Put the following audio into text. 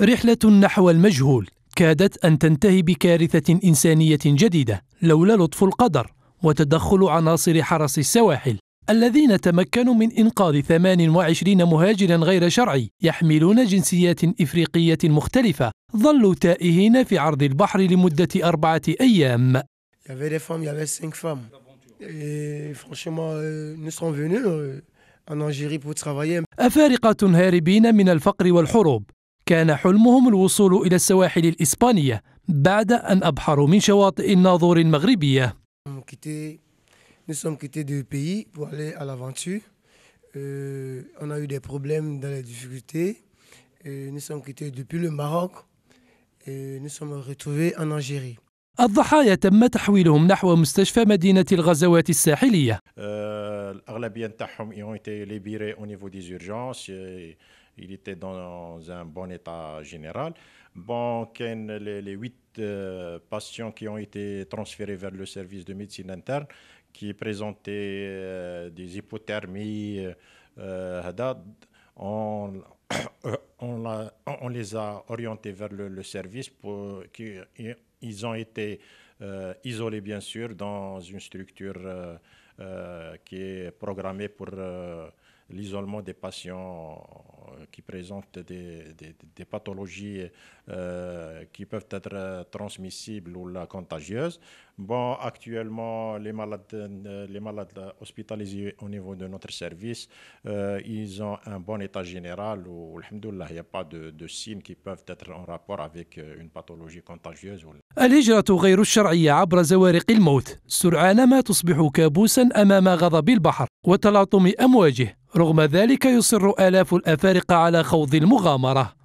رحلة نحو المجهول كادت أن تنتهي بكارثة إنسانية جديدة لولا لطف القدر وتدخل عناصر حرس السواحل الذين تمكنوا من إنقاذ 28 مهاجرا غير شرعي يحملون جنسيات إفريقية مختلفة ظلوا تائهين في عرض البحر لمدة أربعة أيام euh, euh, أفارقة هاربين من الفقر والحروب كان حلمهم الوصول إلى السواحل الإسبانية بعد أن أبحروا من شواطئ الناظور المغربية الضحايا تم تحويلهم نحو مستشفى مدينة الغزوات الساحلية euh, ils ont été libérés au niveau des urgences. Il était dans un bon état général. Bon, les, huit euh, patients qui ont été transférés vers le service de médecine interne, qui présentaient euh, des hypothermies, euh, on, on, les a orientés vers le, service pour qu'ils ils ont été euh, isolé bien sûr, dans une structure euh, euh, qui est programmée pour l'isolement des patients euh, qui présentent des, des, pathologies euh, qui peuvent être euh, transmissibles ou contagieuses. Bon, actuellement, les malades, les malades hospitalisés au niveau de notre service, ils ont un bon état général où, il n'y a pas de, de, signes qui peuvent être en rapport avec une pathologie contagieuse. عبر زوارق الموت سرعان ما رغم ذلك يصر آلاف الأفارقة على خوض المغامرة